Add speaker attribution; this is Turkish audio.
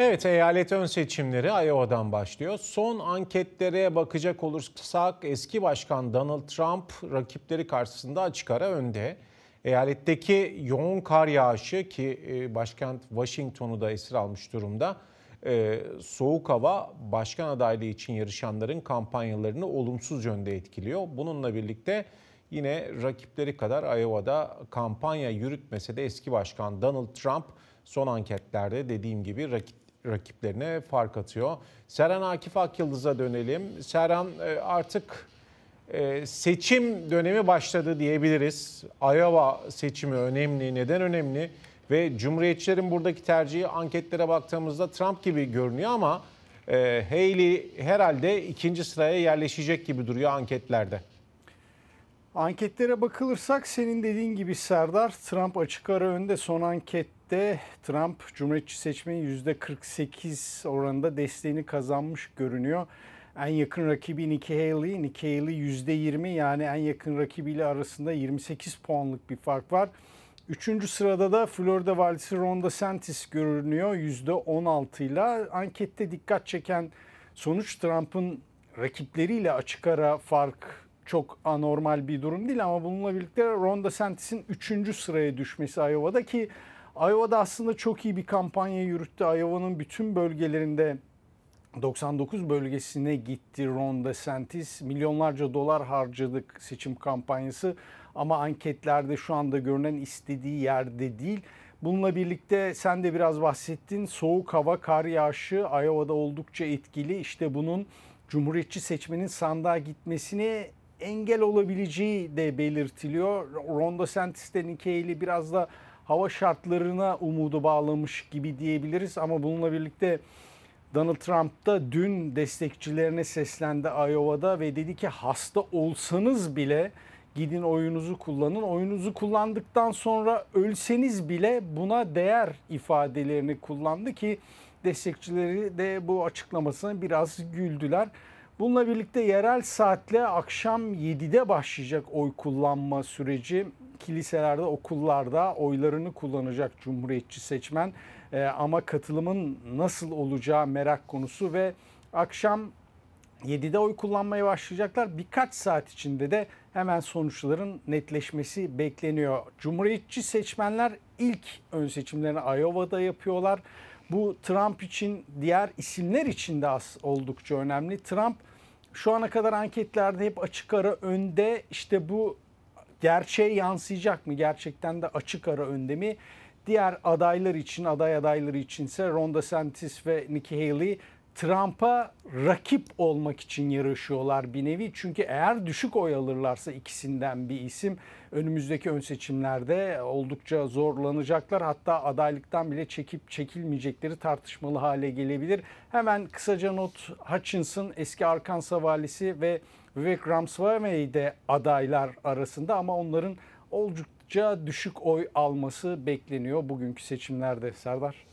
Speaker 1: Evet eyalet ön seçimleri Iowa'dan başlıyor. Son anketlere bakacak olursak eski başkan Donald Trump rakipleri karşısında açık ara önde. Eyaletteki yoğun kar yağışı ki e, başkent Washington'u da esir almış durumda. E, soğuk hava başkan adaylığı için yarışanların kampanyalarını olumsuz yönde etkiliyor. Bununla birlikte yine rakipleri kadar Iowa'da kampanya yürütmese de eski başkan Donald Trump son anketlerde dediğim gibi rakip rakiplerine fark atıyor. Serhan Akif Akyıldız'a dönelim. Serhan e, artık e, seçim dönemi başladı diyebiliriz. Iowa seçimi önemli. Neden önemli? Ve Cumhuriyetçilerin buradaki tercihi anketlere baktığımızda Trump gibi görünüyor ama e, Haley herhalde ikinci sıraya yerleşecek gibi duruyor anketlerde.
Speaker 2: Anketlere bakılırsak senin dediğin gibi Serdar Trump açık ara önde son anket ankette Trump Cumhuriyetçi seçmenin %48 oranında desteğini kazanmış görünüyor. En yakın rakibi Nikki Haley. Nikki Haley %20 yani en yakın rakibiyle arasında 28 puanlık bir fark var. Üçüncü sırada da Florida valisi Ron DeSantis görünüyor %16 ile. Ankette dikkat çeken sonuç Trump'ın rakipleriyle açık ara fark çok anormal bir durum değil ama bununla birlikte Ron DeSantis'in 3. sıraya düşmesi Iowa'da ki Iowa'da aslında çok iyi bir kampanya yürüttü. Iowa'nın bütün bölgelerinde 99 bölgesine gitti Ron DeSantis. Milyonlarca dolar harcadık seçim kampanyası ama anketlerde şu anda görünen istediği yerde değil. Bununla birlikte sen de biraz bahsettin. Soğuk hava, kar yağışı Iowa'da oldukça etkili. İşte bunun Cumhuriyetçi seçmenin sandığa gitmesini engel olabileceği de belirtiliyor. Ron DeSantis de Nikki biraz da hava şartlarına umudu bağlamış gibi diyebiliriz ama bununla birlikte Donald Trump da dün destekçilerine seslendi Iowa'da ve dedi ki hasta olsanız bile gidin oyunuzu kullanın. Oyunuzu kullandıktan sonra ölseniz bile buna değer ifadelerini kullandı ki destekçileri de bu açıklamasına biraz güldüler. Bununla birlikte yerel saatle akşam 7'de başlayacak oy kullanma süreci kiliselerde, okullarda oylarını kullanacak cumhuriyetçi seçmen. E, ama katılımın nasıl olacağı merak konusu ve akşam 7'de oy kullanmaya başlayacaklar. Birkaç saat içinde de hemen sonuçların netleşmesi bekleniyor. Cumhuriyetçi seçmenler ilk ön seçimlerini Iowa'da yapıyorlar. Bu Trump için diğer isimler için de az oldukça önemli. Trump şu ana kadar anketlerde hep açık ara önde. İşte bu Gerçeği yansıyacak mı? Gerçekten de açık ara öndemi. Diğer adaylar için, aday adayları içinse Ron DeSantis ve Nikki Haley Trump'a rakip olmak için yarışıyorlar bir nevi. Çünkü eğer düşük oy alırlarsa ikisinden bir isim önümüzdeki ön seçimlerde oldukça zorlanacaklar. Hatta adaylıktan bile çekip çekilmeyecekleri tartışmalı hale gelebilir. Hemen kısaca not Hutchinson eski Arkansas valisi ve Vivek Ramaswamy de adaylar arasında ama onların oldukça düşük oy alması bekleniyor bugünkü seçimlerde Serdar.